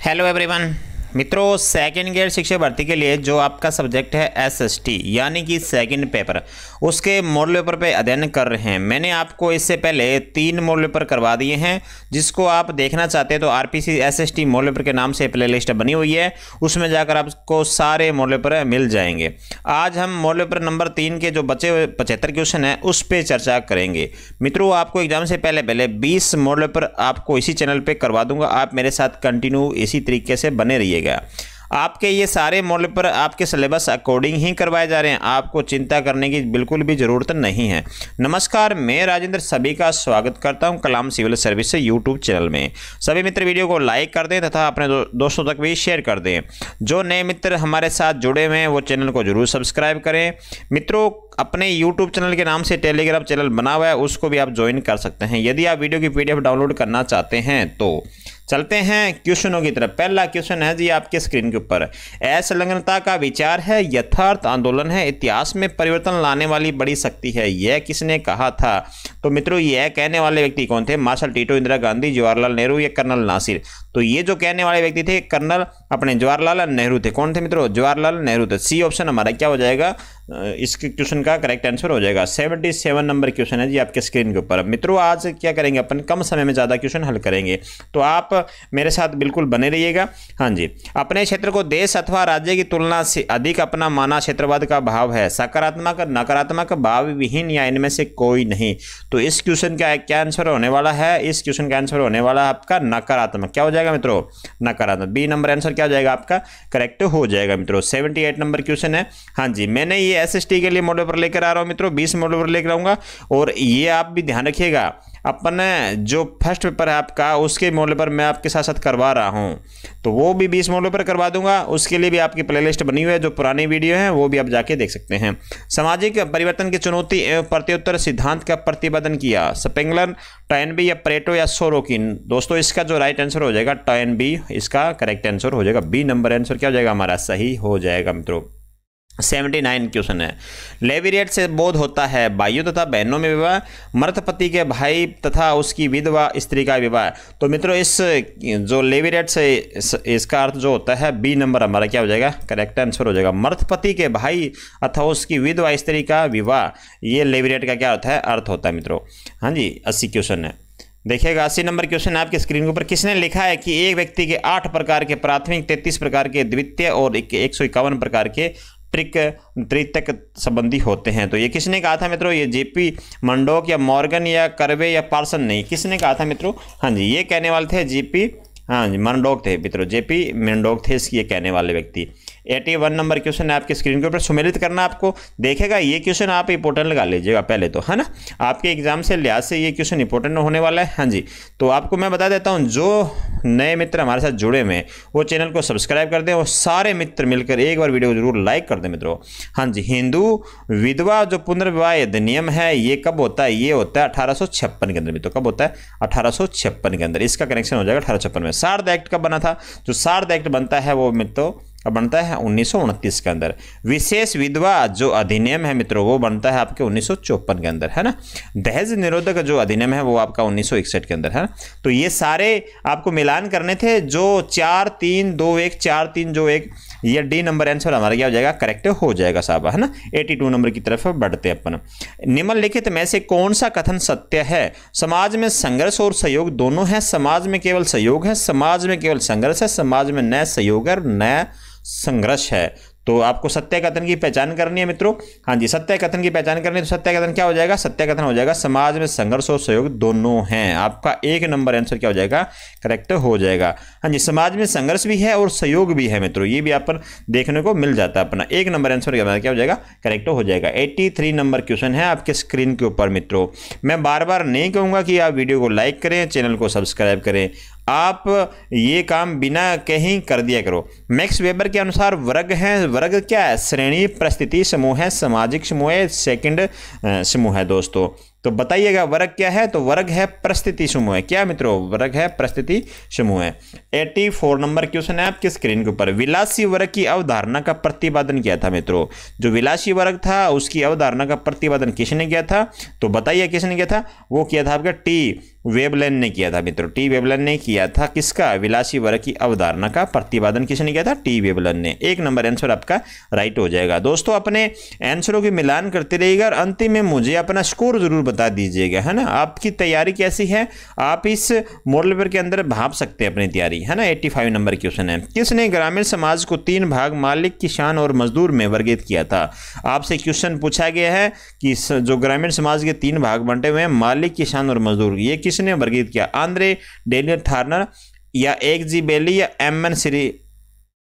hello everyone मित्रों second grade शिक्षक भर्ती के लिए जो आपका सब्जेक्ट है एसएसटी यानी कि सेकेंड पेपर उसके मॉडल पेपर पे अध्ययन कर रहे हैं मैंने आपको इससे पहले तीन मॉडल पेपर करवा दिए हैं जिसको आप देखना चाहते हैं तो R P C model paper के नाम से प्ले लिस्ट बनी हुई है उसमें जाकर आपको सारे मॉडल पेपर मिल जाएंगे आज हम मॉडल पेपर नंबर तीन के जो बचे हुए पचहत्तर क्वेश्चन है उस पर चर्चा करेंगे मित्रों आपको एग्जाम से पहले पहले बीस मॉडल पेपर आपको इसी चैनल पर करवा दूंगा आप मेरे साथ कंटिन्यू इसी तरीके से बने रहिए कीजिएगा आपके ये सारे मॉडल पर आपके सिलेबस अकॉर्डिंग ही करवाए जा रहे हैं आपको चिंता करने की बिल्कुल भी ज़रूरत नहीं है नमस्कार मैं राजेंद्र सभी का स्वागत करता हूं कलाम सिविल सर्विस से यूट्यूब चैनल में सभी मित्र वीडियो को लाइक कर दें तथा अपने दो, दोस्तों तक भी शेयर कर दें जो नए मित्र हमारे साथ जुड़े हुए हैं वो चैनल को जरूर सब्सक्राइब करें मित्रों अपने यूट्यूब चैनल के नाम से टेलीग्राम चैनल बना हुआ है उसको भी आप ज्वाइन कर सकते हैं यदि आप वीडियो की पी डाउनलोड करना चाहते हैं तो चलते हैं क्वेश्चनों की तरफ पहला क्वेश्चन है जी आपके स्क्रीन के ऊपर असलग्नता का विचार है यथार्थ आंदोलन है इतिहास में परिवर्तन लाने वाली बड़ी शक्ति है यह किसने कहा था तो मित्रों यह कहने वाले व्यक्ति कौन थे मार्शल टीटो इंदिरा गांधी जवाहरलाल नेहरू या कर्नल नासिर तो ये जो कहने वाले व्यक्ति थे कर्नल अपने जवाहरलाल नेहरू थे कौन थे मित्रों जवाहरलाल नेहरू थे सी ऑप्शन हमारा क्या हो जाएगा इस क्वेश्चन का करेक्ट आंसर हो जाएगा सेवेंटी सेवन नंबर क्वेश्चन है जी आपके स्क्रीन के ऊपर मित्रों आज क्या करेंगे अपन कम समय में ज़्यादा क्वेश्चन हल करेंगे तो आप आप मेरे साथ बिल्कुल बने रहिएगा हाँ जी अपने क्षेत्र को देश अथवा राज्य की तुलना से अधिक अपना माना क्षेत्रवाद का भाव है सकारात्मक नकारात्मक भाव विहीन या इनमें से कोई नहीं तो इस क्वेश्चन का क्या आंसर होने वाला है इस क्वेश्चन का आंसर होने वाला है आपका नकारात्मक क्या हो जाएगा मित्रों नकारात्मक बी नंबर आंसर क्या हो जाएगा आपका करेक्ट हो जाएगा मित्रों सेवेंटी नंबर क्वेश्चन है हाँ जी मैंने ये एस के लिए मॉडल पर लेकर आ रहा हूँ मित्रों बीस मॉडल पर लेकर आऊँगा और ये आप भी ध्यान रखिएगा अपने जो फर्स्ट पेपर है आपका उसके मूल्य पर मैं आपके साथ साथ करवा रहा हूँ तो वो भी बीस मूल्य पर करवा दूंगा उसके लिए भी आपकी प्लेलिस्ट बनी हुई है जो पुरानी वीडियो है वो भी आप जाके देख सकते हैं सामाजिक परिवर्तन की चुनौती एवं प्रत्युत्तर सिद्धांत का प्रतिपादन किया स्पेंगलर बी या प्रेटो या सोरोकिन दोस्तों इसका जो राइट आंसर हो जाएगा बी इसका करेक्ट आंसर हो जाएगा बी नंबर आंसर क्या हो जाएगा हमारा सही हो जाएगा मित्रों सेवेंटी नाइन क्वेश्चन है लेविरेट से बोध होता है भाइयों तथा बहनों में विवाह मृतपति के भाई तथा उसकी विधवा स्त्री का विवाह तो मित्रों इस जो लेविरेट से इस, इसका अर्थ जो होता है बी नंबर हमारा क्या हो जाएगा करेक्ट आंसर हो जाएगा मृतपति के भाई अथवा उसकी विधवा स्त्री का विवाह ये लेविरेट का क्या होता है अर्थ होता है मित्रों हाँ जी अस्सी क्वेश्चन है देखिएगा अस्सी नंबर क्वेश्चन आपके स्क्रीन के ऊपर किसने लिखा है कि एक व्यक्ति के आठ प्रकार के प्राथमिक तैतीस प्रकार के द्वितीय और एक सौ इक्यावन प्रकार के ट्रिक त्रितक संबंधी होते हैं तो ये किसने कहा था मित्रों ये जेपी मंडोक या मॉर्गन या करवे या पार्सन नहीं किसने कहा था मित्रों हाँ जी ये कहने वाले थे जेपी हाँ जी मंडोक थे मित्रों जेपी मंडोक थे ये कहने वाले व्यक्ति एटी वन नंबर क्वेश्चन है स्क्रीन के ऊपर सुमेलित करना आपको देखेगा ये क्वेश्चन आप इंपोर्टेंट लगा लीजिएगा पहले तो है ना आपके एग्जाम से लिहाज से ये क्वेश्चन इंपोर्टेंट होने वाला है हाँ जी तो आपको मैं बता देता हूँ जो नए मित्र हमारे साथ जुड़े हुए हैं वो चैनल को सब्सक्राइब कर दें और सारे मित्र मिलकर एक बार वीडियो जरूर लाइक कर दें मित्रों हाँ जी हिंदू विधवा जो पुनर्विवाह अधिनियम है ये कब होता है ये होता है अठारह के अंदर मित्रों कब होता है अठारह के अंदर इसका कनेक्शन हो जाएगा अठारह में सार्द एक्ट कब बना था जो सार्द एक्ट बनता है वो मित्रों अब बनता है उन्नीस के अंदर विशेष विधवा जो अधिनियम है मित्रों वो बनता है आपके उन्नीस के अंदर है ना दहेज निरोधक जो अधिनियम है वो आपका उन्नीस के अंदर है ना तो ये सारे आपको मिलान करने थे जो चार तीन दो एक चार तीन जो एक यह डी नंबर आंसर हमारा क्या हो जाएगा करेक्ट हो जाएगा साहब है ना 82 नंबर की तरफ बढ़ते अपन निम्नलिखित में से कौन सा कथन सत्य है समाज में संघर्ष और सहयोग दोनों है समाज में केवल सहयोग है समाज में केवल संघर्ष है समाज में न सहयोग है और न संघर्ष है तो आपको सत्य कथन की पहचान करनी है मित्रों हाँ जी सत्य कथन की पहचान करनी है तो सत्य कथन क्या हो जाएगा सत्य कथन हो जाएगा समाज में संघर्ष और सहयोग दोनों हैं आपका एक नंबर आंसर क्या हो जाएगा करेक्ट हो जाएगा हाँ जी समाज में संघर्ष भी है और सहयोग भी है मित्रों ये भी आप पर देखने को मिल जाता है अपना एक नंबर आंसर क्या हो जाएगा करेक्ट हो जाएगा एट्टी नंबर क्वेश्चन है आपके स्क्रीन के ऊपर मित्रों मैं बार बार नहीं कहूँगा कि आप वीडियो को लाइक करें चैनल को सब्सक्राइब करें आप ये काम बिना कहीं कर दिया करो मैक्स वेबर के अनुसार वर्ग हैं वर्ग क्या है श्रेणी परिस्थिति समूह है सामाजिक समूह है सेकेंड समूह है दोस्तों तो बताइएगा वर्ग क्या है तो वर्ग है परिस्थिति समूह है क्या मित्रों वर्ग है परिस्थिति समूह है एटी फोर नंबर क्वेश्चन है आपकी स्क्रीन के ऊपर विलासी वर्ग की अवधारणा का प्रतिपादन किया था मित्रों जो विलासी वर्ग था उसकी अवधारणा का प्रतिपादन किसने किया था तो बताइए किसने किया था वो किया था आपका टी वेबलेन ने किया था मित्रों टी वेबलन ने किया था किसका विलासी वर्ग की अवधारणा का प्रतिपादन किसने किया था टी वेबलेन ने एक नंबर आंसर आपका राइट हो जाएगा दोस्तों अपने आंसरों की मिलान करते रहिएगा और अंतिम में मुझे अपना स्कोर ज़रूर बता दीजिएगा है ना आपकी तैयारी कैसी है आप इस मॉडल पेपर के अंदर भाप सकते हैं अपनी तैयारी है ना एट्टी फाइव नंबर क्वेश्चन है किसने ग्रामीण समाज को तीन भाग मालिक किसान और मजदूर में वर्गित किया था आपसे क्वेश्चन पूछा गया है कि जो ग्रामीण समाज के तीन भाग बंटे हुए हैं मालिक किसान और मजदूर ये किस किसने वर्गीत किया आंद्रे डेनियल थार्नर या एक जी बेली या एम एन श्री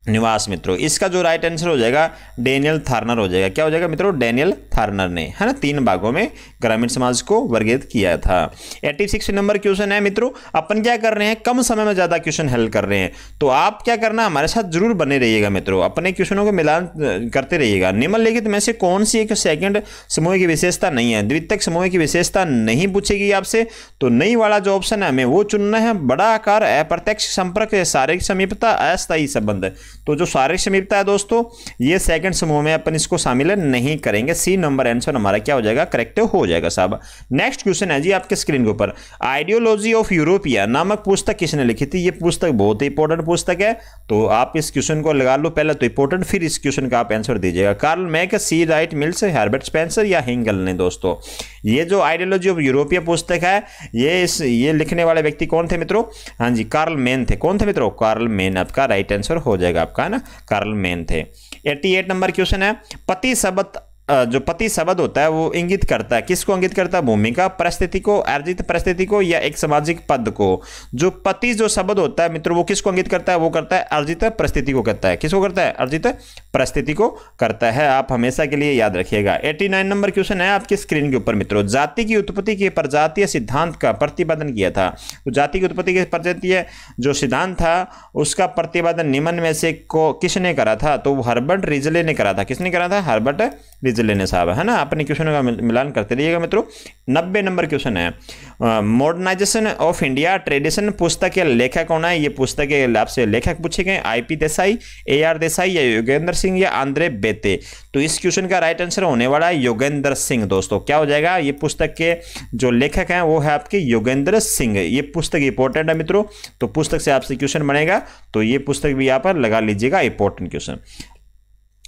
निवास मित्रों इसका जो राइट आंसर हो जाएगा डेनियल थार्नर हो जाएगा क्या हो जाएगा मित्रों डेनियल थार्नर ने है ना तीन भागों में ग्रामीण समाज को वर्गीत किया था 86 नंबर क्वेश्चन है मित्रों अपन क्या कर रहे हैं कम समय में ज़्यादा क्वेश्चन हल कर रहे हैं तो आप क्या करना हमारे साथ जरूर बने रहिएगा मित्रों अपने क्वेश्चनों को मिलान करते रहिएगा निम्नलिखित में से कौन सी एक सेकेंड समूह की विशेषता नहीं है द्वितीय समूह की विशेषता नहीं पूछेगी आपसे तो नई वाला जो ऑप्शन है हमें वो चुनना है बड़ा आकार अप्रत्यक्ष संपर्क शारीरिक समीपता अस्थायी संबंध तो जो शारीरिक समीपता है दोस्तों ये सेकंड समूह में अपन इसको शामिल नहीं करेंगे सी नंबर आंसर हमारा क्या हो जाएगा करेक्ट हो जाएगा साहब नेक्स्ट क्वेश्चन है जी आपके स्क्रीन के ऊपर आइडियोलॉजी ऑफ यूरोपिया नामक पुस्तक किसने लिखी थी ये पुस्तक बहुत ही इंपॉर्टेंट पुस्तक है तो आप इस क्वेश्चन को लगा लो पहले तो इंपॉर्टेंट फिर इस क्वेश्चन का आप आंसर दीजिएगा Karl Mac C Wright Mills Herbert Spencer या हिंगल ने दोस्तों ये जो आइडियोलॉजी ऑफ यूरोपिया पुस्तक है ये इस ये लिखने वाले व्यक्ति कौन थे मित्रों हाँ जी कार्ल मेन थे कौन थे मित्रों कार्ल मेन आपका राइट आंसर हो जाएगा आपका आपका ना कार्ल मेन थे 88 नंबर क्वेश्चन है पति शब्द जो पति शब्द होता है वो इंगित करता है किसको इंगित करता है भूमिका परिस्थिति को अर्जित परिस्थिति को या एक सामाजिक पद को जो पति जो शब्द होता है मित्रों वो किसको इंगित करता है वो करता है अर्जित परिस्थिति को करता है किसको करता है अर्जित परिस्थिति को करता है आप हमेशा के लिए याद रखिएगा एटी नाइन नंबर क्वेश्चन है आपकी स्क्रीन के ऊपर मित्रों जाति की उत्पत्ति के प्रजातीय सिद्धांत का प्रतिपादन किया था तो जाति की उत्पत्ति के प्रजातीय जो सिद्धांत था उसका प्रतिपादन निम्न में से को किसने करा था तो हर्बर्ट रिजले ने करा था किसने करा था हर्बर्ट विजलेने साहब है ना अपने क्वेश्चनों का मिलान करते रहिएगा मित्रों नब्बे नंबर क्वेश्चन है मॉडर्नाइजेशन ऑफ इंडिया ट्रेडिशन पुस्तक या लेखक कौन है ये पुस्तक आपसे लेखक पूछे गए I P Desai A R Desai या योगेंद्र सिंह या आंद्रे बेते तो इस क्वेश्चन का राइट आंसर होने वाला है योगेंद्र सिंह दोस्तों क्या हो जाएगा ये पुस्तक के जो लेखक हैं वो है आपके योगेंद्र सिंह ये पुस्तक इंपॉर्टेंट है मित्रों तो पुस्तक से आपसे क्वेश्चन बनेगा तो ये पुस्तक भी यहाँ पर लगा लीजिएगा important question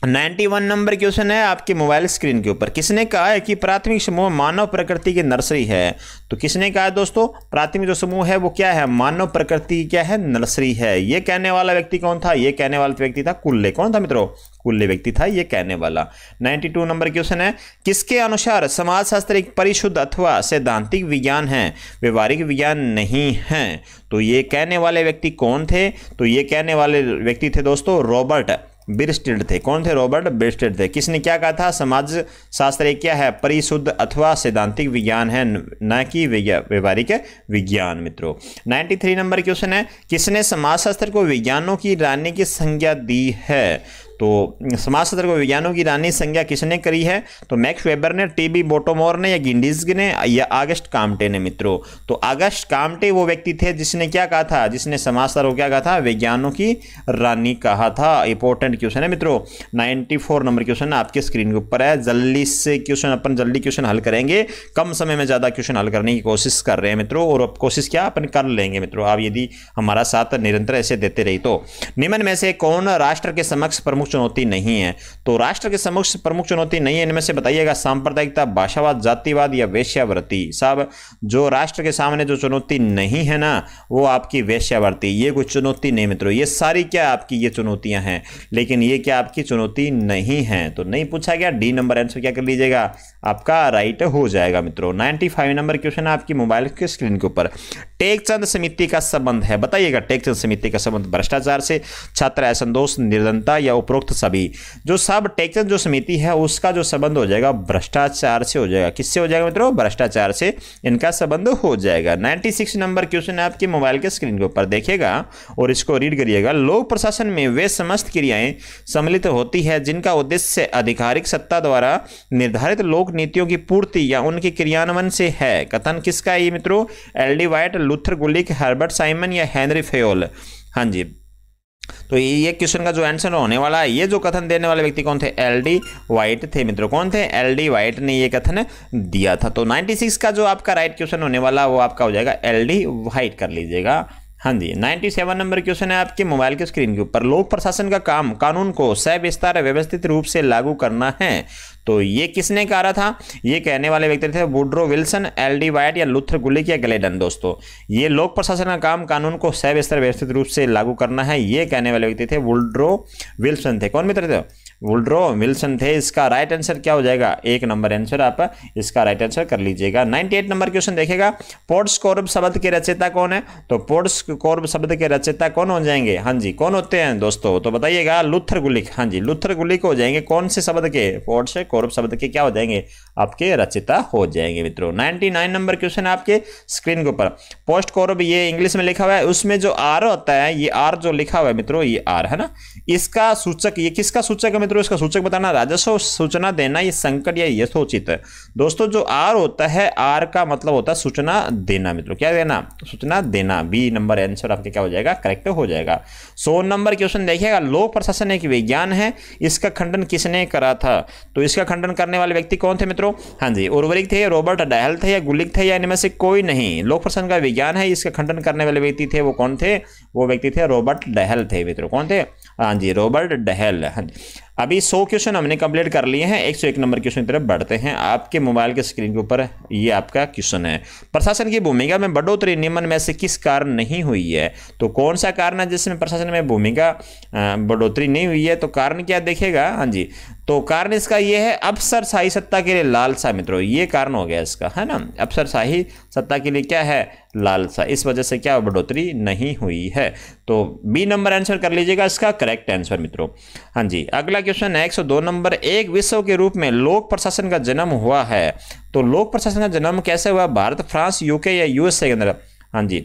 ninety one number question है आपके मोबाइल स्क्रीन के ऊपर किसने कहा है कि प्राथमिक समूह मानव प्रकृति की नर्सरी है तो किसने कहा है दोस्तों प्राथमिक जो समूह है वो क्या है मानव प्रकृति क्या है नर्सरी है ये कहने वाला व्यक्ति कौन था ये कहने वाला व्यक्ति था कुल्ले कौन था मित्रों कुल्ले व्यक्ति था ये कहने वाला नाइन्टी नंबर क्वेश्चन है किसके अनुसार समाजशास्त्र एक परिशुद्ध अथवा सैद्धांतिक विज्ञान है व्यवहारिक विज्ञान नहीं है तो ये कहने वाले व्यक्ति कौन थे तो ये कहने वाले व्यक्ति थे दोस्तों रॉबर्ट बिरस्टेड थे कौन थे रॉबर्ट बिरस्टेड थे किसने क्या कहा था समाज शास्त्र क्या है परिशुद्ध अथवा सैद्धांतिक विज्ञान है न कि व्यवहारिक विज्ञान मित्रों 93 नंबर क्वेश्चन है किसने समाजशास्त्र को विज्ञानों की रानी की संज्ञा दी है तो समाज समाजशास्त्र को विज्ञानों की रानी संज्ञा किसने करी है तो मैक्स वेबर ने टी बी बोटोमोर ने या गिंडीज ने या आगस्ट कामटे ने मित्रों तो आगस्ट कामटे वो व्यक्ति थे जिसने क्या कहा था जिसने समाजशास्त्र को क्या कहा था विज्ञानों की रानी कहा था इंपॉर्टेंट क्वेश्चन है मित्रों नाइन्टी नंबर क्वेश्चन आपके स्क्रीन के ऊपर है जल्दी से क्वेश्चन अपन जल्दी क्वेश्चन हल करेंगे कम समय में ज़्यादा क्वेश्चन हल करने की कोशिश कर रहे हैं मित्रों और अब कोशिश क्या अपन कर लेंगे मित्रों आप यदि हमारा साथ निरंतर ऐसे देते रही तो निम्न में से कौन राष्ट्र के समक्ष प्रमुख चुनौती नहीं है तो राष्ट्र के समक्ष प्रमुख चुनौती नहीं है इनमें से बताइएगा सांप्रदायिकता भाषावाद जातिवाद या वैश्यावृत्ति साहब जो राष्ट्र के सामने जो चुनौती नहीं है ना वो आपकी वैश्यावृत्ति ये कुछ चुनौती नहीं मित्रों ये सारी क्या आपकी ये चुनौतियां हैं लेकिन ये क्या आपकी चुनौती नहीं है तो नहीं पूछा गया डी नंबर आंसर क्या कर लीजिएगा आपका राइट हो जाएगा मित्रों नाइन्टी फाइव नंबर क्वेश्चन है आपकी मोबाइल के स्क्रीन के ऊपर टेकचंद समिति का संबंध है बताइएगा टेकचंद समिति का संबंध भ्रष्टाचार से छात्र असंतोष निर्धनता या उपरोक्त सभी जो सब टेकचंद जो समिति है उसका जो संबंध हो जाएगा भ्रष्टाचार से हो जाएगा किससे हो जाएगा मित्रों भ्रष्टाचार से इनका संबंध हो जाएगा नाइन्टी सिक्स नंबर क्वेश्चन है आपके मोबाइल के स्क्रीन के ऊपर देखिएगा और इसको रीड करिएगा लोक प्रशासन में वे समस्त क्रियाएं सम्मिलित होती है जिनका उद्देश्य आधिकारिक सत्ता द्वारा निर्धारित लोक नीतियों की पूर्ति या उनके क्रियान्वयन से है कथन किसका है ये मित्रों L D White Luther Gulick Herbert Simon या हेनरी फेयोल हाँ जी तो ये क्वेश्चन का जो आंसर होने वाला है ये जो कथन देने वाले व्यक्ति कौन थे एल डी वाइट थे मित्रों कौन थे एल डी वाइट ने ये कथन दिया था तो 96 का जो आपका राइट क्वेश्चन होने वाला वो आपका हो जाएगा एल डी वाइट कर लीजिएगा हाँ जी 97 नंबर क्वेश्चन है आपके मोबाइल के स्क्रीन के ऊपर लोक प्रशासन का काम कानून को सविस्तार व्यवस्थित रूप से लागू करना है तो ये किसने कहा था ये कहने वाले व्यक्ति थे Woodrow Wilson L D White या लुथर गुलिक या ग्लेडन दोस्तों ये लोक प्रशासन का काम कानून को सैव स्तर व्यवस्थित रूप से लागू करना है ये कहने वाले व्यक्ति थे वुड्रो विल्सन थे कौन मित्र थे वुल्ड्रो विल्सन थे इसका राइट आंसर क्या हो जाएगा एक नंबर आंसर आप इसका राइट आंसर कर लीजिएगा 98 नंबर क्वेश्चन देखेगा पोर्ट्स कौरव शब्द के रचयिता कौन है तो पोर्ट्स कौरव शब्द के रचयिता कौन हो जाएंगे हाँ जी कौन होते हैं दोस्तों तो बताइएगा लुथर गुलिक हाँ जी लुथर गुलिक हो जाएंगे कौन से शब्द के पोर्ट्स कौरव शब्द के क्या हो जाएंगे आपके रचिता हो जाएंगे मित्रों नाइनटी नाइन नंबर क्वेश्चन है आपके स्क्रीन के ऊपर पोस्ट कौरव ये इंग्लिश में लिखा हुआ है उसमें जो आर होता है ये आर जो लिखा हुआ है मित्रों ये आर है ना इसका सूचक ये किसका सूचक है मित्रों इसका सूचक बताना राजस्व सूचना देना ये संकट या यथोचित है दोस्तों जो आर होता है आर का मतलब होता है सूचना देना मित्रों क्या देना सूचना देना बी नंबर आंसर आपके क्या हो जाएगा करेक्ट हो जाएगा सो नंबर क्वेश्चन देखिएगा लोक प्रशासन एक विज्ञान है इसका खंडन किसने करा था तो इसका इसका खंडन करने वाले व्यक्ति कौन थे मित्रों हाँ जी उर्वरिक थे रॉबर्ट डहल थे या गुलिक थे या इनमें से कोई नहीं लोक प्रसंग का विज्ञान है इसका खंडन करने वाले व्यक्ति थे वो कौन थे वो व्यक्ति थे रॉबर्ट डहल थे मित्रों कौन थे हाँ जी रॉबर्ट डहल हाँ जी अभी सौ क्वेश्चन हमने कंप्लीट कर लिए हैं एक सौ एक नंबर क्वेश्चन की तरफ बढ़ते हैं आपके मोबाइल के स्क्रीन के ऊपर ये आपका क्वेश्चन है प्रशासन की भूमिका में बढ़ोतरी निम्न में से किस कारण नहीं हुई है तो कौन सा कारण है जिसमें प्रशासन में भूमिका बढ़ोतरी नहीं हुई है तो कारण क्या देखेगा हाँ जी तो कारण इसका यह है अफसर शाही सत्ता के लिए लालसा मित्रों ये कारण हो गया इसका है ना अफसर शाही सत्ता के लिए क्या है लालसा इस वजह से क्या बढ़ोतरी नहीं हुई है तो बी नंबर आंसर कर लीजिएगा इसका करेक्ट आंसर मित्रों हाँ जी अगला क्वेश्चन है एक नंबर एक विश्व के रूप में लोक प्रशासन का जन्म हुआ है तो लोक प्रशासन का जन्म कैसे हुआ भारत फ्रांस यूके या यूएसए के अंदर हाँ जी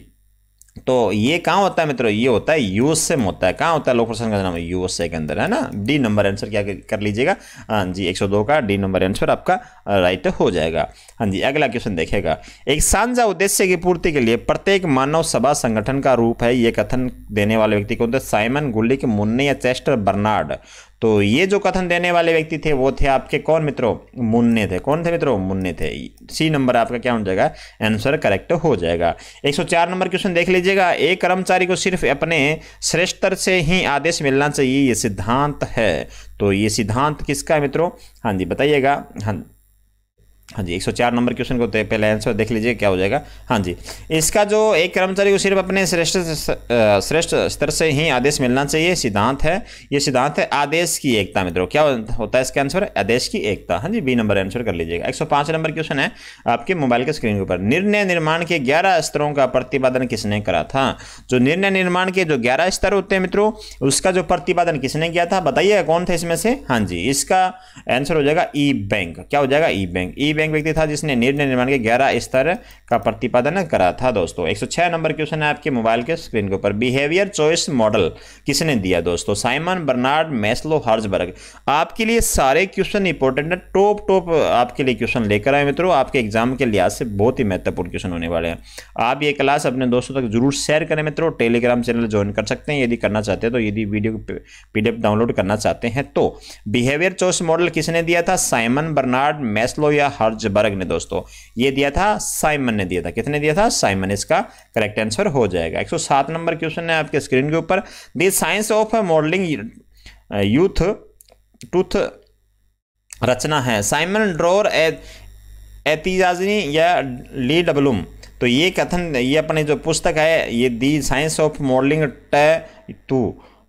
तो ये कहाँ होता है मित्रों ये होता है यूएसए में होता है कहाँ होता है लोक प्रशासन का जन्म यूएसए के अंदर है ना डी नंबर आंसर क्या कर लीजिएगा हाँ जी दो का डी नंबर आंसर आपका राइट हो जाएगा हाँ जी अगला क्वेश्चन देखेगा एक साझा उद्देश्य की पूर्ति के लिए प्रत्येक मानव सभा संगठन का रूप है ये कथन देने वाले व्यक्ति कौन थे साइमन गुल्लिक मुन्ने या चेस्टर बर्नार्ड तो ये जो कथन देने वाले व्यक्ति थे वो थे आपके कौन मित्रों मुन्ने थे कौन थे मित्रों मुन्ने थे सी नंबर आपका क्या हो जाएगा आंसर करेक्ट हो जाएगा 104 नंबर क्वेश्चन देख लीजिएगा एक कर्मचारी को सिर्फ अपने श्रेष्ठतर से ही आदेश मिलना चाहिए ये सिद्धांत है तो ये सिद्धांत किसका है मित्रों हाँ जी बताइएगा हाँ हाँ जी 104 नंबर क्वेश्चन को पहले आंसर देख लीजिए क्या हो जाएगा हाँ जी इसका जो एक कर्मचारी को सिर्फ अपने श्रेष्ठ श्रेष्ठ स्तर से ही आदेश मिलना चाहिए सिद्धांत है ये सिद्धांत है आदेश की एकता मित्रों क्या होता है इसका आंसर आदेश की एकता हाँ जी बी नंबर आंसर कर लीजिएगा एक नंबर क्वेश्चन है आपके मोबाइल के स्क्रीन के ऊपर निर्णय निर्माण के ग्यारह स्तरों का प्रतिपादन किसने करा था जो निर्णय निर्माण के जो ग्यारह स्तर होते हैं मित्रों उसका जो प्रतिपादन किसने किया था बताइए कौन था इसमें से हाँ जी इसका आंसर हो जाएगा ई e बैंक क्या हो जाएगा ई बैंक ई बैंक एक व्यक्ति था जिसने निर्णय निर्माण के ग्यारह स्तर का प्रतिपादन करा था दोस्तों 106 नंबर क्वेश्चन है आपके मोबाइल के स्क्रीन के ऊपर बिहेवियर चॉइस मॉडल किसने दिया दोस्तों साइमन बर्नार्ड मैस्लो हर्जबर्ग आपके लिए सारे क्वेश्चन इंपॉर्टेंट है टॉप टॉप आपके लिए क्वेश्चन लेकर आए मित्रों आपके एग्जाम के लिहाज से बहुत ही महत्वपूर्ण क्वेश्चन होने वाले हैं आप ये क्लास अपने दोस्तों तक जरूर शेयर करें मित्रों टेलीग्राम चैनल ज्वाइन कर सकते हैं यदि करना चाहते हैं तो यदि वीडियो पीडीएफ डाउनलोड करना चाहते हैं तो बिहेवियर चॉइस मॉडल किसने दिया था साइमन बर्नार्ड मैस्लो या हर्जबर्ग ने दोस्तों ये दिया था साइमन ने दिया था कितने दिया था साइमन इसका करेक्ट आंसर हो जाएगा 107 नंबर क्वेश्चन है आपके स्क्रीन के ऊपर द साइंस ऑफ मॉडलिंग यूथ टूथ रचना है साइमन ड्रोर एतिजाजनी या ली डब्लूम तो ये कथन ये अपने जो पुस्तक है ये the science of muddling through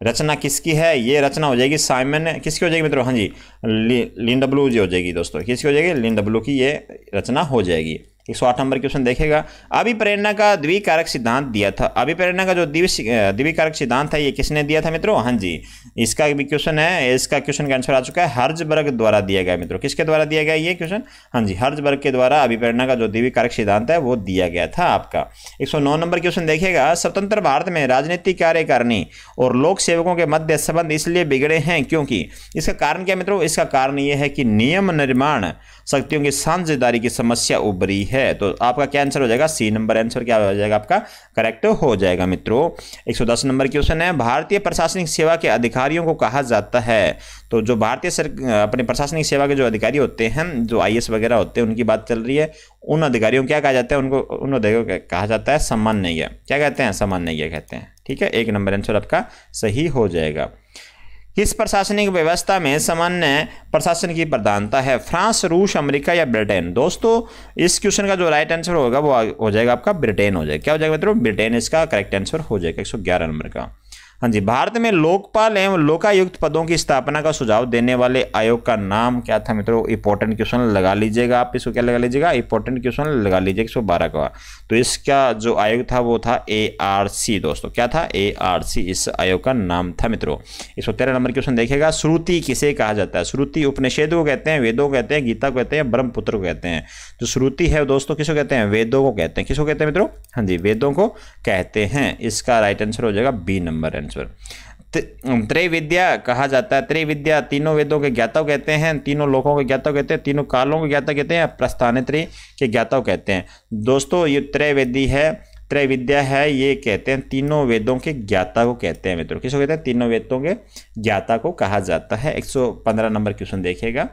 रचना किसकी है ये रचना हो जाएगी साइमन किसकी हो जाएगी मित्रों हाँ जी लिन डब्लू जी हो जाएगी दोस्तों किसकी हो जाएगी लिन डब्लू की ये रचना हो जाएगी एक सौ आठ नंबर क्वेश्चन देखेगा अभिप्रेरणा का द्विकारक सिद्धांत दिया था अभिप्रेरणा का जो द्विकारक सिद्धांत है ये किसने दिया था मित्रों हाँ जी इसका भी क्वेश्चन है इसका क्वेश्चन का आंसर आ चुका है हर्जबर्ग द्वारा दिया गया मित्रों किसके द्वारा दिया गया ये क्वेश्चन हाँ जी हर्जबर्ग के द्वारा अभिप्रेरणा का जो द्विकारक सिद्धांत है वो दिया गया था आपका एक नंबर क्वेश्चन देखेगा स्वतंत्र भारत में राजनीतिक कार्यकारिणी और लोक सेवकों के मध्य संबंध इसलिए बिगड़े हैं क्योंकि इसका कारण क्या मित्रों इसका कारण ये है कि नियम निर्माण शक्तियों की साझेदारी की समस्या उभरी है है तो आपका क्या आंसर हो जाएगा सी नंबर आंसर क्या हो जाएगा आपका करेक्ट हो जाएगा मित्रों 110 नंबर क्वेश्चन है भारतीय प्रशासनिक सेवा के अधिकारियों को कहा जाता है तो जो भारतीय सर अपने प्रशासनिक सेवा के जो अधिकारी होते हैं जो आई वगैरह होते हैं उनकी बात चल रही है उन अधिकारियों क्या कहा जाता है उनको उन अधिकारियों कहा जाता है सम्मान सम्माननीय क्या कहते हैं सम्मान सम्माननीय कहते हैं ठीक है एक नंबर आंसर आपका सही हो जाएगा इस प्रशासनिक व्यवस्था में सामान्य प्रशासन की प्रधानता है फ्रांस रूस अमेरिका या ब्रिटेन दोस्तों इस क्वेश्चन का जो राइट आंसर होगा वो हो जाएगा आपका ब्रिटेन हो जाएगा क्या हो जाएगा मित्रों ब्रिटेन इसका करेक्ट आंसर हो जाएगा एक नंबर का हाँ जी भारत में लोकपाल एवं लोकायुक्त पदों की स्थापना का सुझाव देने वाले आयोग का नाम क्या था मित्रों इंपॉर्टेंट क्वेश्चन लगा लीजिएगा आप इसको क्या लगा लीजिएगा इंपॉर्टेंट क्वेश्चन लगा लीजिएगा सौ बारह का तो इसका जो आयोग था वो था ए आर सी दोस्तों क्या था ए आर सी इस आयोग का नाम था मित्रों एक सौ तेरह नंबर क्वेश्चन देखेगा श्रुति किसे कहा जाता है श्रुति उपनिषेद को कहते हैं वेदों को कहते हैं गीता को कहते हैं ब्रह्मपुत्र को कहते हैं जो श्रुति है दोस्तों किसको कहते हैं वेदों को कहते हैं किसको कहते हैं मित्रों हाँ जी वेदों को कहते हैं इसका राइट आंसर हो जाएगा बी नंबर आंसर त्रैविद्या कहा जाता है त्रैविद्या तीनों वेदों के ज्ञाता कहते हैं तीनों लोकों के ज्ञाता कहते हैं तीनों कालों के ज्ञाता कहते हैं प्रस्थान त्रय के ज्ञाता कहते हैं दोस्तों ये त्रैवेदी है त्रैविद्या है ये कहते हैं तीनों वेदों के ज्ञाता को कहते हैं मित्रों किसको कहते हैं तीनों वेदों के ज्ञाता को कहा जाता है 115 नंबर क्वेश्चन देखिएगा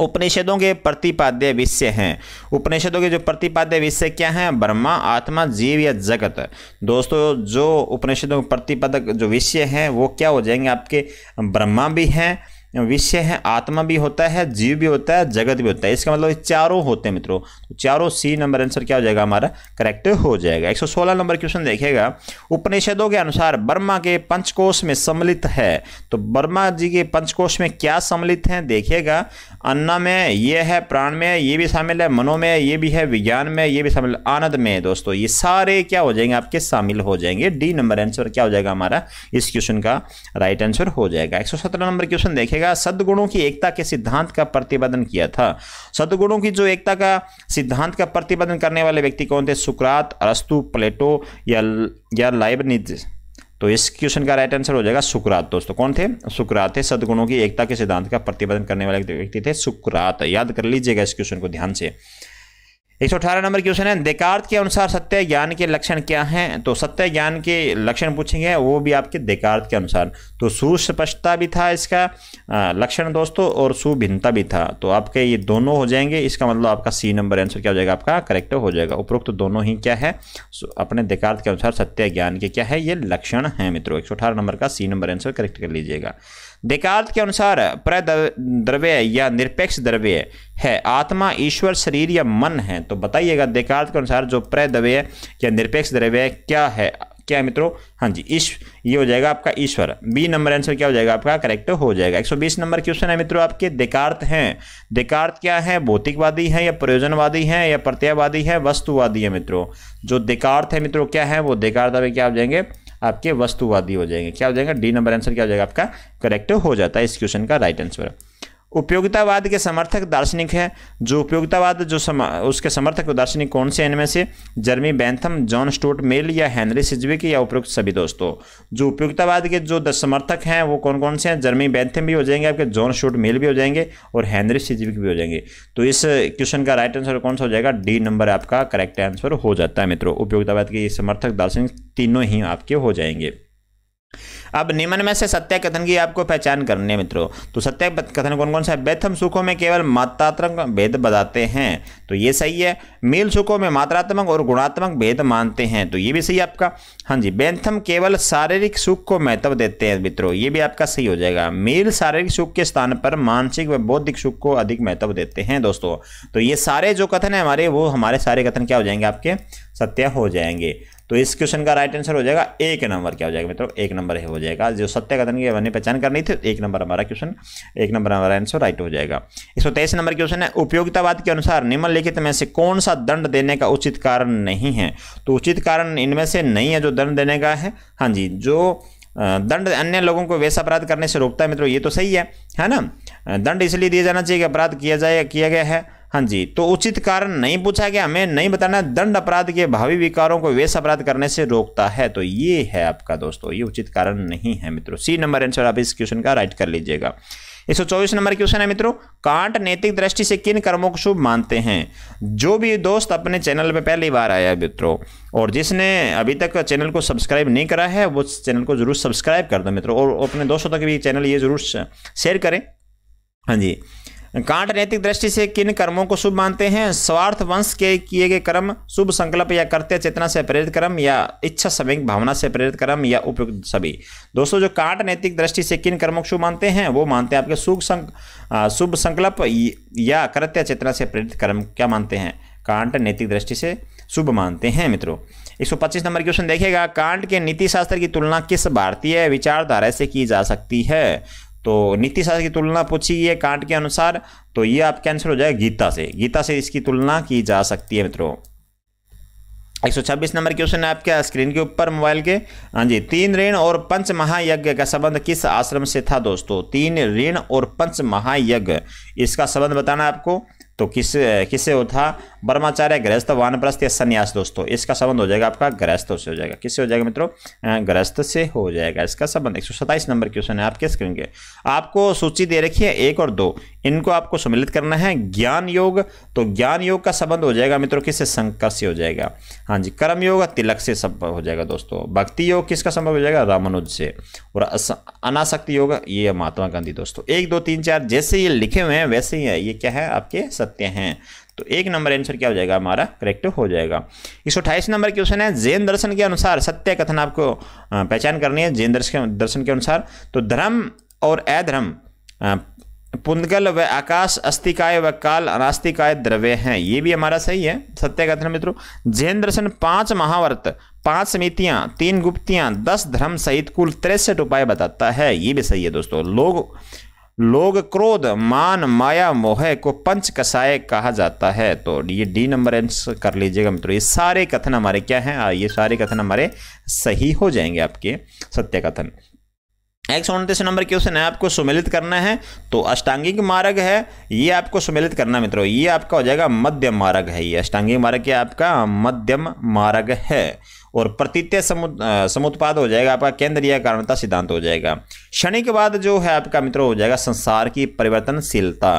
उपनिषदों के प्रतिपाद्य विषय हैं उपनिषदों के जो प्रतिपाद्य विषय क्या हैं ब्रह्मा आत्मा जीव या जगत दोस्तों जो उपनिषदों के प्रतिपादक जो विषय हैं वो क्या हो जाएंगे आपके ब्रह्मा भी हैं विषय है आत्मा भी होता है जीव भी होता है जगत भी होता है इसका मतलब चारों होते हैं मित्रों तो चारों सी नंबर आंसर क्या हो जाएगा हमारा करेक्ट हो जाएगा 116 नंबर क्वेश्चन देखिएगा उपनिषदों के अनुसार बर्मा के पंचकोश में सम्मिलित है तो बर्मा जी के पंचकोश में क्या सम्मिलित है देखिएगा अन्ना में ये है प्राण में ये भी शामिल है मनो में ये भी है विज्ञान में ये भी शामिल आनंद में दोस्तों ये सारे क्या हो जाएंगे आपके शामिल हो जाएंगे डी नंबर आंसर क्या हो जाएगा हमारा इस क्वेश्चन का राइट आंसर हो जाएगा एक नंबर क्वेश्चन देखिएगा देखेगा सद्गुणों की एकता के सिद्धांत का प्रतिपादन किया था सद्गुणों की जो एकता का सिद्धांत का प्रतिपादन करने वाले व्यक्ति कौन थे सुकरात अरस्तु प्लेटो या या लाइबनिज तो इस क्वेश्चन का राइट आंसर हो जाएगा सुकरात दोस्तों कौन थे सुकरात थे सदगुणों की एकता के सिद्धांत का प्रतिपादन करने वाले व्यक्ति थे सुकरात याद कर लीजिएगा इस क्वेश्चन को ध्यान से एक सौ अठारह नंबर क्वेश्चन है देकार्त के अनुसार सत्य ज्ञान के लक्षण क्या हैं तो सत्य ज्ञान के लक्षण पूछेंगे वो भी आपके देकार्त के अनुसार तो सुस्पष्टता भी था इसका लक्षण दोस्तों और सुभिन्नता भी था तो आपके ये दोनों हो जाएंगे इसका मतलब आपका सी नंबर आंसर क्या हो जाएगा आपका करेक्ट हो जाएगा उपरोक्त तो दोनों ही क्या है अपने देकार्त के अनुसार सत्य ज्ञान के क्या है ये लक्षण है मित्रों एक नंबर का सी नंबर आंसर करेक्ट कर लीजिएगा डेकार्त के अनुसार प्रद्रव्य या निरपेक्ष द्रव्य है आत्मा ईश्वर शरीर या मन है तो बताइएगा डेकार्त के अनुसार जो प्रद्रव्य या निरपेक्ष द्रव्य क्या है क्या मित्रों हाँ जी इस ये हो जाएगा आपका ईश्वर बी नंबर आंसर क्या हो जाएगा आपका करेक्ट हो जाएगा 120 नंबर क्वेश्चन है मित्रों आपके देकार्थ हैं देकार्थ क्या है भौतिकवादी है या प्रयोजनवादी है या प्रत्ययवादी है वस्तुवादी है मित्रों जो देकार्थ है मित्रों क्या है वो देकार्थ अभी क्या हो जाएंगे आपके वस्तुवादी हो जाएंगे क्या हो जाएगा डी नंबर आंसर क्या हो जाएगा आपका करेक्ट हो जाता है इस क्वेश्चन का राइट आंसर उपयोगितावाद के समर्थक दार्शनिक है जो उपयोगितावाद जो सम, उसके समर्थक दार्शनिक कौन से इनमें से Jeremy Bentham John Stuart Mill या हेनरी सिजविक या उपयुक्त सभी दोस्तों जो उपयोगितावाद के जो समर्थक हैं वो कौन कौन से हैं जर्मी बैंथम भी हो जाएंगे आपके जॉन स्टोट मेल भी हो जाएंगे और हैनरी सिजविक भी हो जाएंगे तो इस क्वेश्चन का राइट आंसर कौन सा हो जाएगा डी नंबर आपका करेक्ट आंसर हो जाता है मित्रों उपयोगितावाद के समर्थक दार्शनिक तीनों ही आपके हो जाएंगे अब निम्न में से सत्य कथन की आपको पहचान करनी है मित्रों तो सत्य कथन कौन कौन सा है व्यथम सुखों में केवल मात्रात्मक भेद बताते हैं तो ये सही है मील सुखों में मात्रात्मक और गुणात्मक भेद मानते हैं तो ये भी सही है आपका हाँ जी बेंथम केवल शारीरिक सुख को महत्व देते हैं मित्रों ये भी आपका सही हो जाएगा मील शारीरिक सुख के स्थान पर मानसिक व बौद्धिक सुख को अधिक महत्व देते हैं दोस्तों तो ये सारे जो कथन है हमारे वो हमारे सारे कथन क्या हो जाएंगे आपके सत्य हो जाएंगे तो इस क्वेश्चन का राइट आंसर हो जाएगा एक नंबर क्या हो जाएगा मित्रों एक नंबर हो जाएगा जो सत्य कथन की वन्य पहचान करनी थी एक नंबर हमारा क्वेश्चन एक नंबर हमारा आंसर राइट हो जाएगा एक सौ तेईस नंबर क्वेश्चन है उपयोगितावाद के अनुसार निम्नलिखित में से कौन सा दंड देने का उचित कारण नहीं है तो उचित कारण इनमें से नहीं है जो दंड देने का है हाँ जी जो दंड अन्य लोगों को वैसा अपराध करने से रोकता है मित्रों ये तो सही है है ना दंड इसलिए दिया जाना चाहिए कि अपराध किया जाए किया गया है हाँ जी तो उचित कारण नहीं पूछा गया हमें नहीं बताना दंड अपराध के भावी विकारों को वेश अपराध करने से रोकता है तो ये है आपका दोस्तों ये उचित कारण नहीं है मित्रों सी नंबर आंसर आप इस क्वेश्चन का राइट कर लीजिएगा एक सौ चौबीस नंबर क्वेश्चन है मित्रों कांट नैतिक दृष्टि से किन कर्मों को शुभ मानते हैं जो भी दोस्त अपने चैनल पर पहली बार आया है मित्रों और जिसने अभी तक चैनल को सब्सक्राइब नहीं करा है वो चैनल को जरूर सब्सक्राइब कर दो मित्रों और अपने दोस्तों तक भी चैनल ये जरूर शेयर करें हाँ जी कांट नैतिक दृष्टि से किन कर्मों को शुभ मानते हैं स्वार्थ वंश के किए गए कर्म शुभ संकल्प या कर्त्य चेतना से प्रेरित कर्म या इच्छा समय भावना से प्रेरित कर्म या उपयुक्त सभी दोस्तों जो कांट नैतिक दृष्टि से किन कर्मों को शुभ मानते हैं वो मानते हैं आपके शुभ संक शुभ संकल्प या कर्त्य चेतना से प्रेरित कर्म क्या मानते हैं कांट नैतिक दृष्टि से शुभ मानते हैं मित्रों एक नंबर क्वेश्चन देखिएगा कांट के नीति शास्त्र की तुलना किस भारतीय विचारधारा से की जा सकती है तो शास्त्र की तुलना पूछी है कांट के अनुसार तो ये आपके आंसर हो जाएगा गीता से गीता से इसकी तुलना की जा सकती है मित्रों 126 नंबर क्वेश्चन है आपके स्क्रीन के ऊपर मोबाइल के हाँ जी तीन ऋण और पंच महायज्ञ का संबंध किस आश्रम से था दोस्तों तीन ऋण और पंच महायज्ञ इसका संबंध बताना आपको तो किस किससे उठा ब्रह्मचार्य गृहस्थ वानप्रस्थ या संन्यास दोस्तों इसका संबंध हो जाएगा आपका गृहस्थ से हो जाएगा किससे हो जाएगा मित्रों गृहस्थ से हो जाएगा इसका संबंध एक नंबर क्वेश्चन है आपके स्क्रीन के आपको सूची दे रखी है एक और दो इनको आपको सम्मिलित करना है ज्ञान योग तो ज्ञान योग का संबंध हो जाएगा मित्रों किससे शंकर से हो जाएगा हाँ जी कर्म योग तिलक से सब हो जाएगा दोस्तों भक्ति योग किसका संबंध हो जाएगा रामानुज से और अनाशक्ति योग ये महात्मा गांधी दोस्तों एक दो तीन चार जैसे ये लिखे हुए हैं वैसे ही है ये क्या है आपके सकते हैं तो एक नंबर आंसर क्या हो जाएगा हमारा करेक्ट हो जाएगा इस अट्ठाईस नंबर क्वेश्चन है जैन दर्शन के अनुसार सत्य कथन आपको पहचान करनी है जैन दर्शन दर्शन के अनुसार तो धर्म और अधर्म पुंदगल व आकाश अस्तिकाय व काल अनास्तिकाय द्रव्य हैं ये भी हमारा सही है सत्य कथन मित्रों जैन दर्शन पांच महावर्त पांच समितियां तीन गुप्तियां दस धर्म सहित कुल तिरसठ उपाय बताता है ये भी सही है दोस्तों लोग लोग क्रोध मान माया मोह को पंच कसाय कहा जाता है तो ये डी नंबर आंसर कर लीजिएगा मित्रों ये सारे कथन हमारे क्या हैं ये सारे कथन हमारे सही हो जाएंगे आपके सत्य कथन एक सौ उनतीस नंबर क्वेश्चन है आपको सुमिलित करना है तो अष्टांगिक मार्ग है ये आपको सुमिलित करना मित्रों ये आपका हो जाएगा मध्यम मार्ग है ये अष्टांगिक मार्ग क्या आपका मध्यम मार्ग है और प्रतीत्य समुत्पाद हो जाएगा आपका केंद्रीय कारणता सिद्धांत हो जाएगा शनि के बाद जो है आपका मित्र हो जाएगा संसार की परिवर्तनशीलता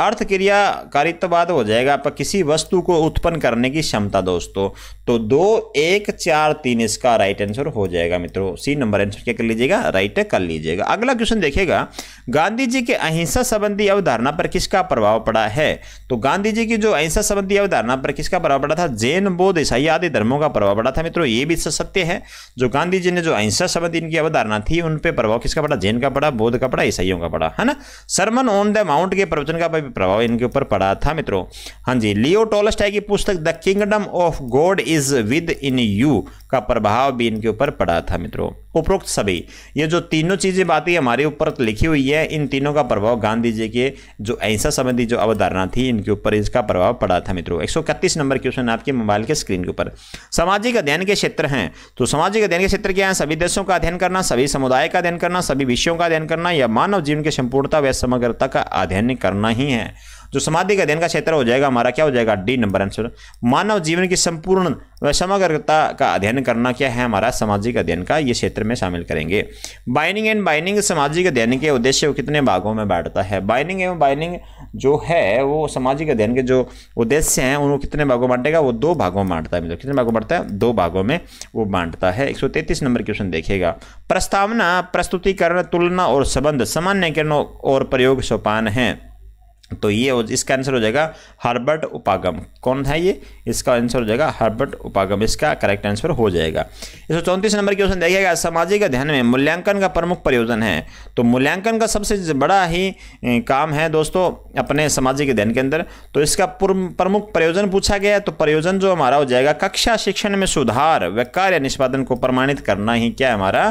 अर्थ क्रिया क्रियाकारित्ववाद हो जाएगा आपका किसी वस्तु को उत्पन्न करने की क्षमता दोस्तों तो दो एक चार तीन इसका राइट आंसर हो जाएगा मित्रों सी नंबर आंसर क्या कर लीजिएगा राइट कर लीजिएगा अगला क्वेश्चन देखिएगा गांधी जी के अहिंसा संबंधी अवधारणा पर किसका प्रभाव पड़ा है तो गांधी जी की जो अहिंसा संबंधी अवधारणा पर किसका प्रभाव पड़ा था जैन बौद्ध ईसाई आदि धर्मों का प्रभाव पड़ा था मित्रों ये भी सत्य है जो गांधी जी ने जो अहिंसा संबंधी इनकी अवधारणा थी उन पर प्रभाव किसका पड़ा जैन का पड़ा बौद्ध का पड़ा ईसाइयों का पड़ा है ना सरमन ऑन द माउंट के प्रवचन का प्रभाव इनके ऊपर पड़ा था मित्रों हाँ जी लियो टोलस्टाई की पुस्तक the kingdom of God is within you का प्रभाव भी इनके ऊपर पड़ा था मित्रों उपरोक्त सभी ये जो तीनों चीज़ें बातें हमारे ऊपर लिखी हुई है इन तीनों का प्रभाव गांधी जी के जो अहिंसा संबंधी जो अवधारणा थी इनके ऊपर इसका प्रभाव पड़ा था मित्रों एक नंबर क्वेश्चन आपके मोबाइल के स्क्रीन के ऊपर सामाजिक अध्ययन के क्षेत्र हैं तो सामाजिक अध्ययन के क्षेत्र क्या है सभी देशों का अध्ययन करना सभी समुदाय का अध्ययन करना सभी विषयों का अध्ययन करना या मानव जीवन के संपूर्णता व समग्रता का अध्ययन करना ही है जो समाधि का अध्ययन का क्षेत्र हो जाएगा हमारा क्या हो जाएगा डी नंबर आंसर मानव जीवन की संपूर्ण व समग्रता का अध्ययन करना क्या है हमारा सामाजिक अध्ययन का ये क्षेत्र में शामिल करेंगे बाइनिंग एंड बाइनिंग सामाजिक अध्ययन के उद्देश्य कितने भागों में बांटता है बाइनिंग एवं बाइनिंग जो है वो सामाजिक अध्ययन के जो उद्देश्य हैं उनको कितने भागों में बांटेगा वो दो भागों में बांटता है मतलब कितने भागों में बांटता है दो भागों में वो बांटता है एक नंबर क्वेश्चन देखिएगा प्रस्तावना प्रस्तुतिकरण तुलना और संबंध सामान्यकरण और प्रयोग सोपान हैं तो ये हो इसका आंसर हो जाएगा हर्बर्ट उपागम कौन था ये इसका आंसर हो जाएगा हर्बर्ट उपागम इसका करेक्ट आंसर हो जाएगा इसको चौंतीस नंबर क्वेश्चन देखिएगा सामाजिक अध्ययन में मूल्यांकन का प्रमुख प्रयोजन है तो मूल्यांकन का सबसे बड़ा ही काम है दोस्तों अपने सामाजिक अध्ययन के अंदर तो इसका प्रमुख प्रयोजन पूछा गया तो प्रयोजन जो हमारा हो जाएगा कक्षा शिक्षण में सुधार व कार्य निष्पादन को प्रमाणित करना ही क्या हमारा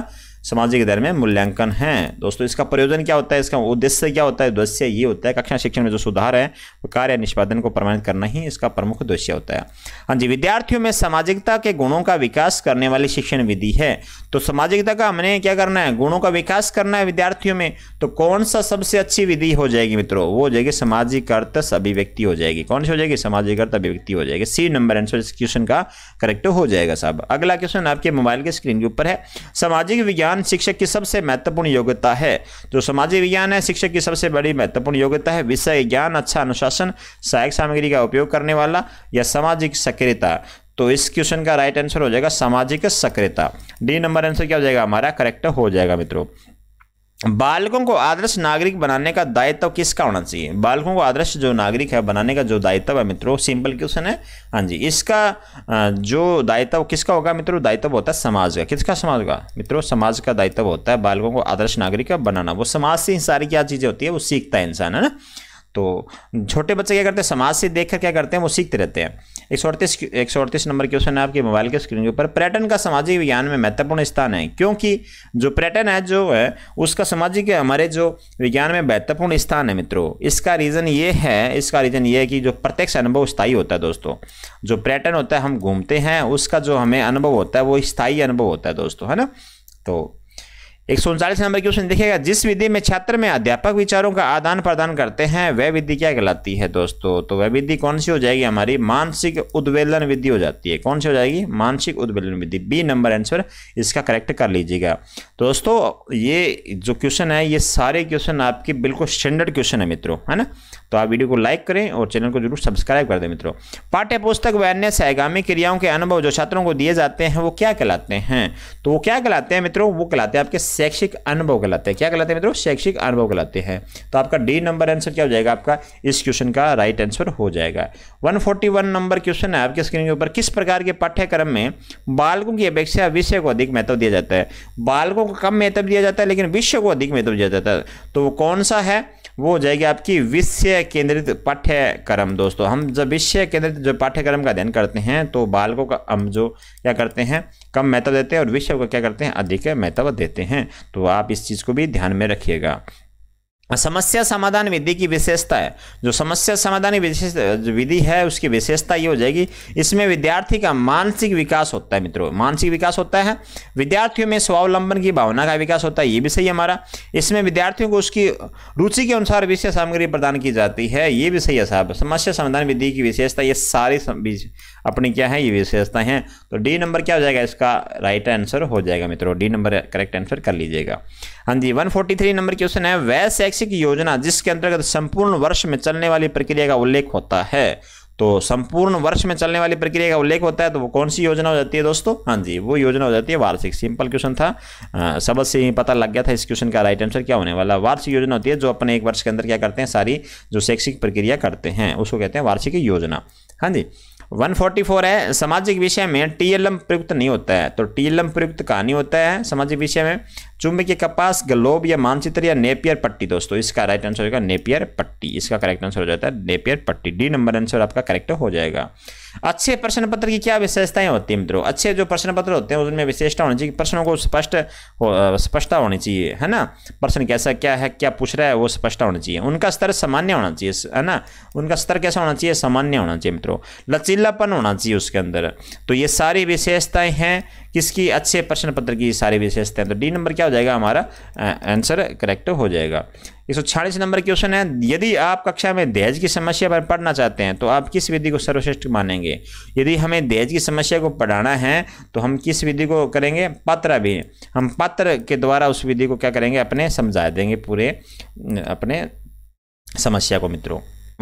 सामाजिक दर में मूल्यांकन है दोस्तों इसका प्रयोजन क्या होता है इसका उद्देश्य क्या होता है उद्देश्य ये होता है कक्षा शिक्षण में जो सुधार है कार्य निष्पादन को प्रमाणित करना ही इसका प्रमुख उद्देश्य होता है हाँ जी विद्यार्थियों में सामाजिकता के गुणों का विकास करने वाली शिक्षण विधि है तो सामाजिकता का हमने क्या करना है गुणों का विकास करना है विद्यार्थियों में तो कौन सा सबसे अच्छी विधि हो जाएगी मित्रों वो हो जाएगी अर्थ अभिव्यक्ति हो जाएगी कौन सी हो जाएगी अर्थ अभिव्यक्ति हो जाएगी सी नंबर आंसर इस क्वेश्चन का करेक्ट हो जाएगा साहब अगला क्वेश्चन आपके मोबाइल के स्क्रीन के ऊपर है सामाजिक विज्ञान विज्ञान शिक्षक की सबसे महत्वपूर्ण योग्यता है जो सामाजिक विज्ञान है शिक्षक की सबसे बड़ी महत्वपूर्ण योग्यता है विषय ज्ञान अच्छा अनुशासन सहायक सामग्री का उपयोग करने वाला या सामाजिक सक्रियता तो इस क्वेश्चन का राइट आंसर हो जाएगा सामाजिक सक्रियता डी नंबर आंसर क्या हो जाएगा हमारा करेक्ट हो जाएगा मित्रों बालकों को आदर्श नागरिक बनाने का दायित्व किसका होना चाहिए बालकों को आदर्श जो नागरिक है बनाने का जो दायित्व है मित्रों सिंपल क्वेश्चन है हाँ जी इसका जो दायित्व किसका होगा मित्रों दायित्व होता है समाज का किसका समाज का मित्रों समाज का दायित्व होता है बालकों को आदर्श नागरिक बनाना वो समाज से ही सारी क्या चीज़ें होती है वो सीखता है इंसान है ना तो छोटे बच्चे क्या करते हैं समाज से देखकर क्या करते हैं वो सीखते रहते हैं एक सौ अड़तीस एक सौ अड़तीस नंबर क्वेश्चन है आपके मोबाइल के स्क्रीन के ऊपर पर्यटन का सामाजिक विज्ञान में महत्वपूर्ण स्थान है क्योंकि जो पर्यटन है जो है उसका सामाजिक हमारे जो विज्ञान में महत्वपूर्ण स्थान है मित्रों इसका रीज़न ये है इसका रीज़न ये है कि जो प्रत्यक्ष अनुभव स्थायी होता है दोस्तों जो पर्यटन होता है हम घूमते हैं उसका जो हमें अनुभव होता है वो स्थायी अनुभव होता है दोस्तों है ना तो एक सौ उनचालीस नंबर क्वेश्चन देखिएगा जिस विधि में छात्र में अध्यापक विचारों का आदान प्रदान करते हैं वह विधि क्या कहलाती है दोस्तों तो वह विधि कौन सी हो जाएगी हमारी मानसिक उद्वेलन विधि हो जाती है कौन सी हो जाएगी मानसिक उद्वेलन विधि बी नंबर आंसर इसका करेक्ट कर लीजिएगा दोस्तों ये जो क्वेश्चन है ये सारे क्वेश्चन आपके बिल्कुल स्टैंडर्ड क्वेश्चन है मित्रों है ना तो आप वीडियो को लाइक करें और चैनल को जरूर सब्सक्राइब कर दें मित्रों पाठ्य पुस्तक व अन्य सहगामी क्रियाओं के अनुभव जो छात्रों को दिए जाते हैं वो क्या कहलाते हैं तो वो क्या कहलाते हैं मित्रों वो कहलाते हैं आपके शैक्षिक अनुभव कहलाते हैं क्या कहलाते हैं मित्रों शैक्षिक अनुभव कहलाते हैं तो आपका डी नंबर आंसर क्या हो जाएगा आपका इस क्वेश्चन का राइट आंसर हो जाएगा 141 नंबर क्वेश्चन है आपके स्क्रीन के ऊपर किस प्रकार के पाठ्यक्रम में बालकों की अपेक्षा विषय को अधिक महत्व दिया जाता है बालकों को कम महत्व दिया जाता है लेकिन विषय को अधिक महत्व दिया जाता है तो वो कौन सा है वो हो जाएगी आपकी विषय केंद्रित पाठ्यक्रम दोस्तों हम जब विषय केंद्रित जो पाठ्यक्रम का अध्ययन करते हैं तो बालकों का हम जो क्या करते हैं कम महत्व देते हैं और विषय को क्या करते हैं अधिक महत्व देते हैं हैं तो आप इस चीज़ को भी ध्यान में रखिएगा समस्या समाधान विधि की विशेषता है जो समस्या समाधान विशेष विधि है उसकी विशेषता ये हो जाएगी इसमें विद्यार्थी का मानसिक विकास होता है मित्रों मानसिक विकास होता है विद्यार्थियों में स्वावलंबन की भावना का विकास होता है ये भी सही हमारा इसमें विद्यार्थियों को उसकी रुचि के अनुसार विषय सामग्री प्रदान की जाती है ये भी सही है साहब समस्या समाधान विधि की विशेषता ये सारी अपनी क्या है ये विशेषता हैं तो डी नंबर क्या हो जाएगा इसका राइट आंसर हो जाएगा मित्रों डी नंबर करेक्ट आंसर कर लीजिएगा हाँ जी 143 नंबर क्वेश्चन है वह शैक्षिक योजना जिसके अंतर्गत संपूर्ण वर्ष में चलने वाली प्रक्रिया का उल्लेख होता है तो संपूर्ण वर्ष में चलने वाली प्रक्रिया का उल्लेख होता है तो वो कौन सी योजना हो जाती है दोस्तों हाँ जी वो योजना हो जाती है वार्षिक सिंपल क्वेश्चन था सबक से ही पता लग गया था इस क्वेश्चन का राइट आंसर क्या होने वाला वार्षिक योजना होती है जो अपने एक वर्ष के अंदर क्या करते हैं सारी जो शैक्षिक प्रक्रिया करते हैं उसको कहते हैं वार्षिक योजना हाँ जी 144 है सामाजिक विषय में टीएलएम प्रयुक्त नहीं होता है तो टीएलएम प्रयुक्त नहीं होता है सामाजिक विषय में चुंबकीय कपास ग्लोब या मानचित्र या नेपियर पट्टी दोस्तों इसका राइट आंसर होगा नेपियर पट्टी इसका करेक्ट आंसर हो जाता है नेपियर पट्टी डी नंबर आंसर आपका करेक्ट हो जाएगा अच्छे प्रश्न पत्र की क्या विशेषताएं होती है मित्रों अच्छे जो प्रश्न पत्र होते हैं उनमें विशेषता होनी चाहिए प्रश्नों को स्पष्ट हो, स्पष्टता होनी चाहिए है ना प्रश्न कैसा क्या है क्या पूछ रहा है वो स्पष्ट होना चाहिए उनका स्तर सामान्य होना चाहिए है ना उनका स्तर कैसा होना चाहिए सामान्य होना चाहिए मित्रों लचीलापन होना चाहिए उसके अंदर तो ये सारी विशेषताएँ हैं किसकी अच्छे प्रश्न पत्र की सारी विशेषताएं तो डी नंबर क्या हो जाएगा हमारा आंसर करेक्ट हो जाएगा एक सौ छियालीस नंबर क्वेश्चन है यदि आप कक्षा में दहेज की समस्या पर पढ़ना चाहते हैं तो आप किस विधि को सर्वश्रेष्ठ मानेंगे यदि हमें दहेज की समस्या को पढ़ाना है तो हम किस विधि को करेंगे पात्र भी हम पात्र के द्वारा उस विधि को क्या करेंगे अपने समझा देंगे पूरे अपने समस्या को मित्रों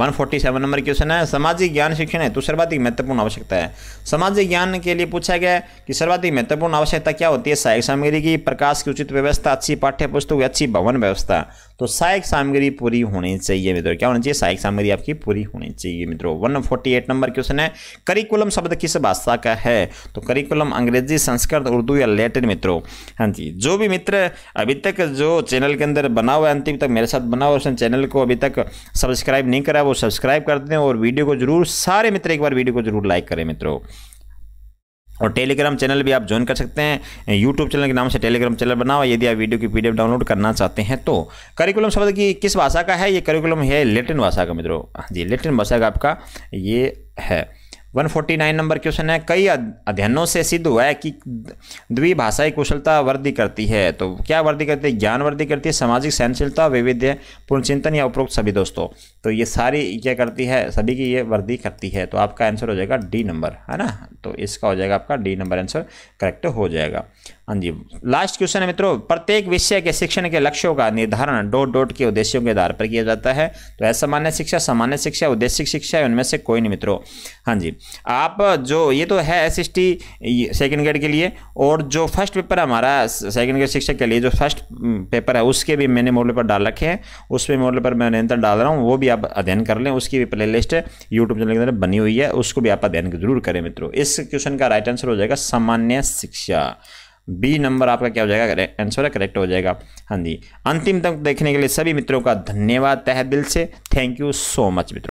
147 नंबर क्वेश्चन है सामाजिक ज्ञान शिक्षण तो सर्वाधिक महत्वपूर्ण आवश्यकता है सामाजिक ज्ञान के लिए पूछा गया कि सर्वाधिक महत्वपूर्ण आवश्यकता क्या होती है सहायक सामग्री की प्रकाश की उचित व्यवस्था अच्छी पाठ्य पुस्तक अच्छी भवन व्यवस्था तो सहायक सामग्री पूरी होनी चाहिए मित्रों क्या होना चाहिए सहायक सामग्री आपकी पूरी होनी चाहिए मित्रों one forty eight number question है करिकुलम शब्द किस भाषा का है तो करिकुलम अंग्रेजी संस्कृत उर्दू या लैटिन मित्रों हाँ जी जो भी मित्र अभी तक जो चैनल के अंदर बना हुआ है अंतिम तक मेरे साथ बना हुआ उसने चैनल को अभी तक सब्सक्राइब नहीं करा वो सब्सक्राइब कर दें और वीडियो को जरूर सारे मित्र एक बार वीडियो को जरूर लाइक करें मित्रों और टेलीग्राम चैनल भी आप ज्वाइन कर सकते हैं यूट्यूब चैनल के नाम से टेलीग्राम चैनल बनाओ यदि आप वीडियो की पीडीएफ डाउनलोड करना चाहते हैं तो करिकुलम शब्द की किस भाषा का है ये करिकुलम है लेटिन भाषा का मित्रों हाँ जी लेटिन भाषा का आपका ये है 149 नंबर क्वेश्चन है कई अध्ययनों से सिद्ध हुआ है कि द्विभाषाई कुशलता वृद्धि करती है तो क्या वृद्धि करती है ज्ञान वृद्धि करती है सामाजिक सहनशीलता वैविध्य चिंतन या उपरोक्त सभी दोस्तों तो ये सारी क्या करती है सभी की ये वृद्धि करती है तो आपका आंसर हो जाएगा डी नंबर है ना तो इसका हो जाएगा आपका डी नंबर आंसर करेक्ट हो जाएगा हाँ जी लास्ट क्वेश्चन है मित्रों प्रत्येक विषय के शिक्षण के लक्ष्यों का निर्धारण डोट डोट के उद्देश्यों के आधार पर किया जाता है तो असामान्य शिक्षा सामान्य शिक्षा उद्देश्य शिक्षा है उनमें से कोई नहीं मित्रों हाँ जी आप जो ये तो है S S T second grade के लिए और जो फर्स्ट पेपर हमारा सेकेंड ग्रेड शिक्षक के लिए जो फर्स्ट हम्म, पेपर है उसके भी मैंने मॉडल पर डाल रखे हैं उस पर मॉडल पर मैं निरंतर डाल रहा हूँ वो भी आप अध्ययन कर लें उसकी भी प्ले लिस्ट यूट्यूब चैनल के अंदर बनी हुई है उसको भी आप अध्ययन जरूर करें मित्रों इस क्वेश्चन का राइट आंसर हो जाएगा सामान्य शिक्षा बी नंबर आपका क्या हो जाएगा आंसर है करेक्ट हो जाएगा हाँ जी अंतिम तक देखने के लिए सभी मित्रों का धन्यवाद तह दिल से थैंक यू सो मच मित्रों